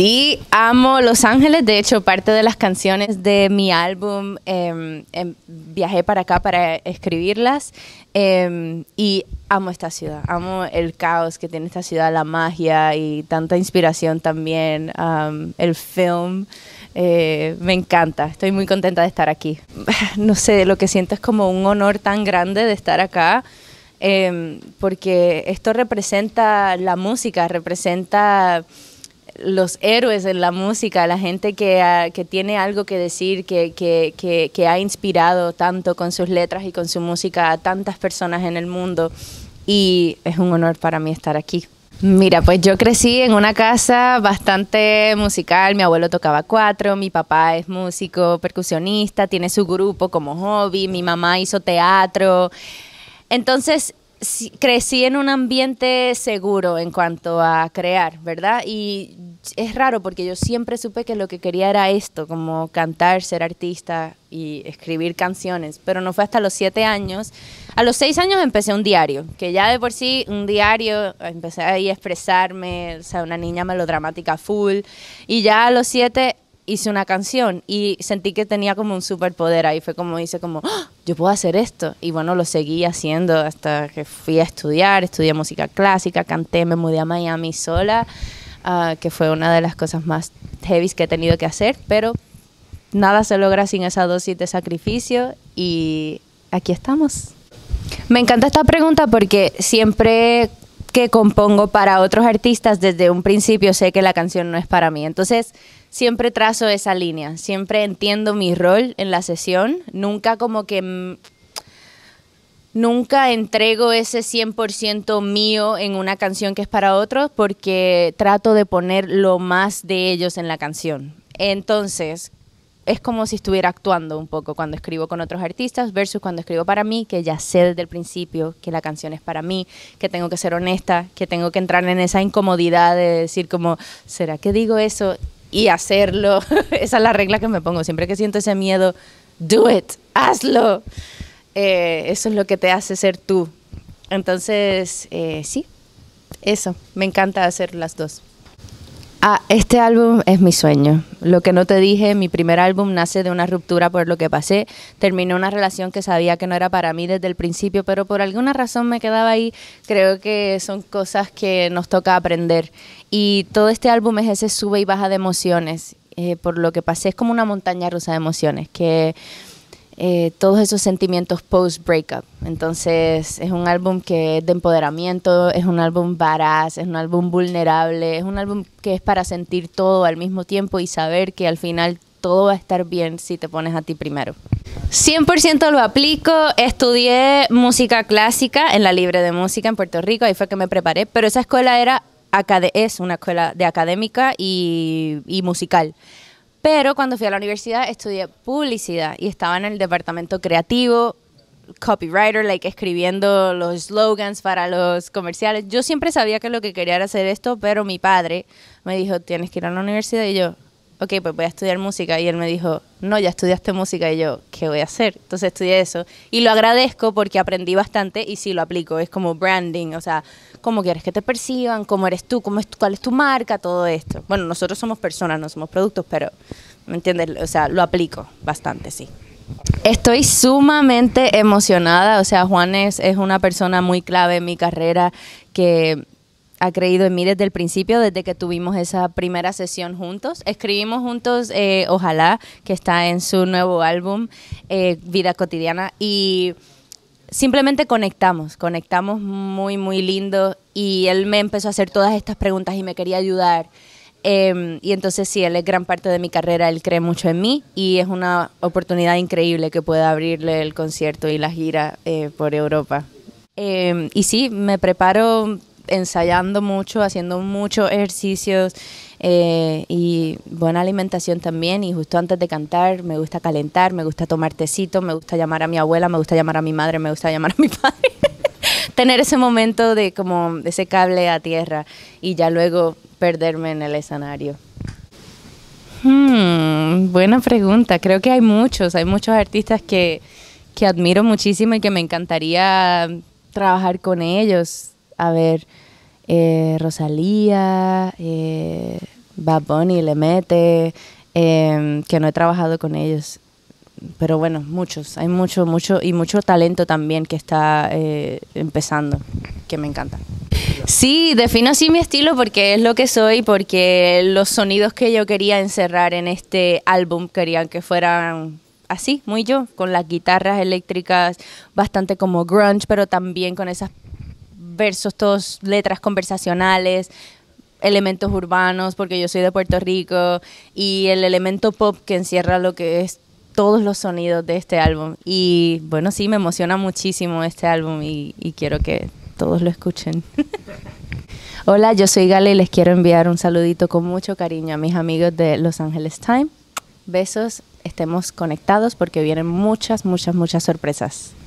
Sí, amo Los Ángeles. De hecho, parte de las canciones de mi álbum em, em, viajé para acá para escribirlas. Em, y amo esta ciudad, amo el caos que tiene esta ciudad, la magia y tanta inspiración también, el film. Eh, me encanta, estoy muy contenta de estar aquí. No sé, lo que siento es como un honor tan grande de estar acá, porque esto representa la música, representa los héroes en la música, la gente que, ah, tiene algo que decir, que, ha inspirado tanto con sus letras y con su música a tantas personas en el mundo. Y es un honor para mí estar aquí. Mira, pues yo crecí en una casa bastante musical, mi abuelo tocaba cuatro, mi papá es músico, percusionista, tiene su grupo como hobby, mi mamá hizo teatro. Entonces, crecí en un ambiente seguro en cuanto a crear, ¿verdad? Y es raro porque yo siempre supe que lo que quería era esto, como cantar, ser artista y escribir canciones, pero no fue hasta los siete años. A los seis años empecé un diario, que ya de por sí un diario, empecé ahí a expresarme, o sea, una niña melodramática full, y ya a los siete hice una canción y sentí que tenía como un superpoder ahí, fue como hice como, ¡Ah! yo puedo hacer esto, y bueno, lo seguí haciendo hasta que fui a estudiar, estudié música clásica, canté, me mudé a Miami sola Ah, que fue una de las cosas más heavy que he tenido que hacer, pero nada se logra sin esa dosis de sacrificio y aquí estamos. Me encanta esta pregunta porque siempre que compongo para otros artistas desde un principio sé que la canción no es para mí. Entonces siempre trazo esa línea, siempre entiendo mi rol en la sesión, nunca como que nunca entrego ese 100% mío en una canción que es para otros porque trato de poner lo más de ellos en la canción. Entonces, es como si estuviera actuando un poco cuando escribo con otros artistas versus cuando escribo para mí, que ya sé desde el principio que la canción es para mí, que tengo que ser honesta, que tengo que entrar en esa incomodidad de decir como, ¿será que digo eso? Y hacerlo. esa es la regla que me pongo. Siempre que siento ese miedo, do it, hazlo. Eh, eso es lo que te hace ser tú. Entonces, eh, sí, eso, me encanta hacer las dos. Ah, este álbum es mi sueño. Lo que no te dije, mi primer álbum nace de una ruptura por lo que pasé. Terminé una relación que sabía que no era para mí desde el principio, pero por alguna razón me quedaba ahí. Creo que son cosas que nos toca aprender. Y todo este álbum es ese sube y baja de emociones. Eh, por lo que pasé es como una montaña rusa de emociones que eh, todos esos sentimientos post-breakup. Entonces es un álbum que es de empoderamiento, es un álbum varaz, es un álbum vulnerable, es un álbum que es para sentir todo al mismo tiempo y saber que al final todo va a estar bien si te pones a ti primero. 100% lo aplico. Estudié música clásica en la Libre de Música en Puerto Rico, y fue que me preparé, pero esa escuela era es una escuela de académica y musical. Pero cuando fui a la universidad estudié publicidad y estaba en el departamento creativo, copywriter, like escribiendo los slogans para los comerciales. Yo siempre sabía que lo que quería era hacer esto, pero mi padre me dijo, tienes que ir a la universidad y yo, ok, pues voy a estudiar música. Y él me dijo, no, ya estudiaste música. Y yo, ¿qué voy a hacer? Entonces estudié eso. Y lo agradezco porque aprendí bastante y sí lo aplico. Es como branding, o sea, cómo quieres que te perciban, cómo eres tú, cómo es, cuál es tu marca, todo esto. Bueno, nosotros somos personas, no somos productos, pero, ¿me entiendes? O sea, lo aplico bastante, sí. Estoy sumamente emocionada, o sea, Juan es, es una persona muy clave en mi carrera que ha creído en mí desde el principio, desde que tuvimos esa primera sesión juntos. Escribimos juntos eh, Ojalá, que está en su nuevo álbum, eh, Vida Cotidiana, y simplemente conectamos, conectamos muy, muy lindo y él me empezó a hacer todas estas preguntas y me quería ayudar. Em, y entonces sí, él es gran parte de mi carrera, él cree mucho en mí y es una oportunidad increíble que pueda abrirle el concierto y la gira eh, por Europa. Em, y sí, me preparo ensayando mucho, haciendo muchos ejercicios eh, y buena alimentación también. Y justo antes de cantar me gusta calentar, me gusta tomar tecito, me gusta llamar a mi abuela, me gusta llamar a mi madre, me gusta llamar a mi padre. Tener ese momento de como ese cable a tierra y ya luego perderme en el escenario. Hmm, buena pregunta. Creo que hay muchos, hay muchos artistas que, que admiro muchísimo y que me encantaría trabajar con ellos a ver eh, Rosalía, eh, Bad Bunny le mete, em, que no he trabajado con ellos. Pero bueno, muchos, hay mucho, mucho y mucho talento también que está eh, empezando, que me encanta. Sí, defino así mi estilo porque es lo que soy, porque los sonidos que yo quería encerrar en este álbum querían que fueran así, muy yo, con las guitarras eléctricas, bastante como grunge, pero también con esas versos, todos letras conversacionales, elementos urbanos, porque yo soy de Puerto Rico, y el elemento pop que encierra lo que es todos los sonidos de este álbum. Y bueno, sí, me emociona muchísimo este álbum y, y quiero que todos lo escuchen. Hola, yo soy Gale y les quiero enviar un saludito con mucho cariño a mis amigos de Los Angeles Time. Besos, estemos conectados porque vienen muchas, muchas, muchas sorpresas.